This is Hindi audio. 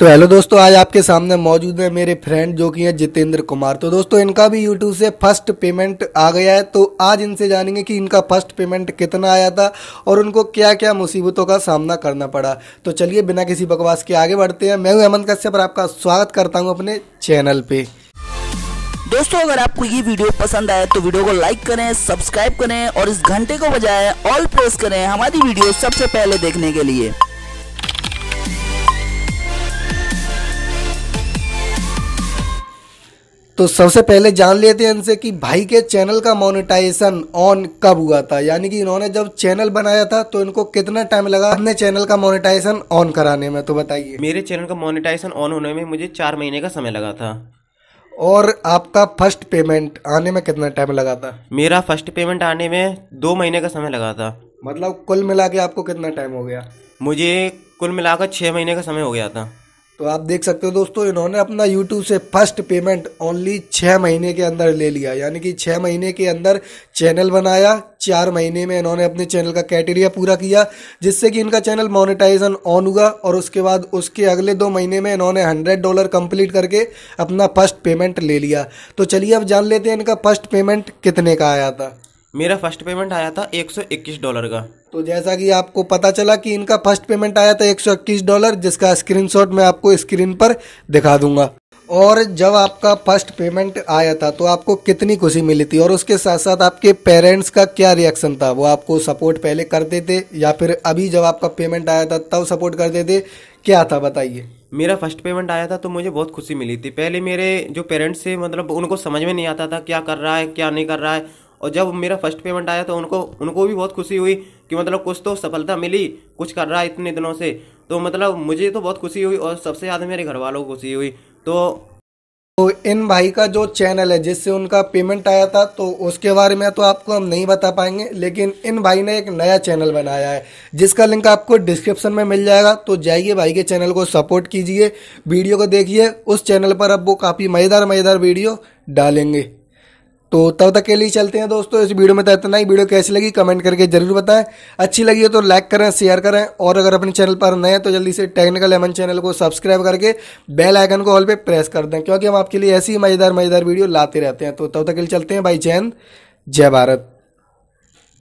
तो हेलो दोस्तों आज आपके सामने मौजूद है मेरे फ्रेंड जो कि हैं जितेंद्र कुमार तो दोस्तों इनका भी यूट्यूब से फर्स्ट पेमेंट आ गया है तो आज इनसे जानेंगे कि इनका फर्स्ट पेमेंट कितना आया था और उनको क्या क्या मुसीबतों का सामना करना पड़ा तो चलिए बिना किसी बकवास के आगे बढ़ते हैं मैं हूँ हेमंत कश्यप और आपका स्वागत करता हूँ अपने चैनल पे दोस्तों अगर आपको ये वीडियो पसंद आए तो वीडियो को लाइक करें सब्सक्राइब करें और इस घंटे को बजाय ऑल प्रेस करें हमारी वीडियो सबसे पहले देखने के लिए तो सबसे पहले जान लेते हैं इनसे कि भाई के चैनल का मोनेटाइजेशन ऑन कब हुआ था यानी कि इन्होंने जब चैनल बनाया था तो इनको कितना टाइम लगा अपने चैनल का मोनेटाइजेशन ऑन कराने में तो बताइए मेरे चैनल का मोनेटाइजेशन ऑन होने में मुझे चार महीने का समय लगा था और आपका फर्स्ट पेमेंट आने में कितना टाइम लगा था मेरा फर्स्ट पेमेंट आने में दो महीने का समय लगा था मतलब कुल मिला के आपको कितना टाइम हो गया मुझे कुल मिलाकर छः महीने का समय हो गया था तो आप देख सकते हो दोस्तों इन्होंने अपना यूट्यूब से फर्स्ट पेमेंट ओनली छः महीने के अंदर ले लिया यानी कि छः महीने के अंदर चैनल बनाया चार महीने में इन्होंने अपने चैनल का क्राइटेरिया पूरा किया जिससे कि इनका चैनल मोनेटाइजेशन ऑन हुआ और उसके बाद उसके अगले दो महीने में इन्होंने हंड्रेड डॉलर कंप्लीट करके अपना फर्स्ट पेमेंट ले लिया तो चलिए अब जान लेते हैं इनका फर्स्ट पेमेंट कितने का आया था मेरा फर्स्ट पेमेंट आया था एक डॉलर का तो जैसा कि आपको पता चला कि इनका फर्स्ट पेमेंट आया था एक डॉलर जिसका स्क्रीनशॉट मैं आपको स्क्रीन पर दिखा दूंगा और जब आपका फर्स्ट पेमेंट आया था तो आपको कितनी खुशी मिली थी और उसके साथ साथ आपके पेरेंट्स का क्या रिएक्शन था वो आपको सपोर्ट पहले करते थे या फिर अभी जब आपका पेमेंट आया था तब सपोर्ट करते थे क्या था बताइए मेरा फर्स्ट पेमेंट आया था तो मुझे बहुत खुशी मिली थी पहले मेरे जो पेरेंट्स थे मतलब उनको समझ में नहीं आता था क्या कर रहा है क्या नहीं कर रहा है और जब मेरा फर्स्ट पेमेंट आया तो उनको उनको भी बहुत खुशी हुई कि मतलब कुछ तो सफलता मिली कुछ कर रहा है इतने दिनों से तो मतलब मुझे तो बहुत खुशी हुई और सबसे ज़्यादा मेरे घर वालों को खुशी हुई तो तो इन भाई का जो चैनल है जिससे उनका पेमेंट आया था तो उसके बारे में तो आपको हम नहीं बता पाएंगे लेकिन इन भाई ने एक नया चैनल बनाया है जिसका लिंक आपको डिस्क्रिप्शन में मिल जाएगा तो जाइए भाई के चैनल को सपोर्ट कीजिए वीडियो को देखिए उस चैनल पर अब वो काफ़ी मज़ेदार मज़ेदार वीडियो डालेंगे तो तब तक के लिए चलते हैं दोस्तों इस वीडियो में तो इतना ही वीडियो कैसी लगी कमेंट करके जरूर बताएं अच्छी लगी हो तो लाइक करें शेयर करें और अगर अपने चैनल पर नए हैं तो जल्दी से टेक्निकल एमन चैनल को सब्सक्राइब करके बेल आइकन को ऑल पे प्रेस कर दें क्योंकि हम आपके लिए ऐसी मज़ेदार मज़ेदार वीडियो लाते रहते हैं तो तब तक के लिए चलते हैं भाई जैन जय भारत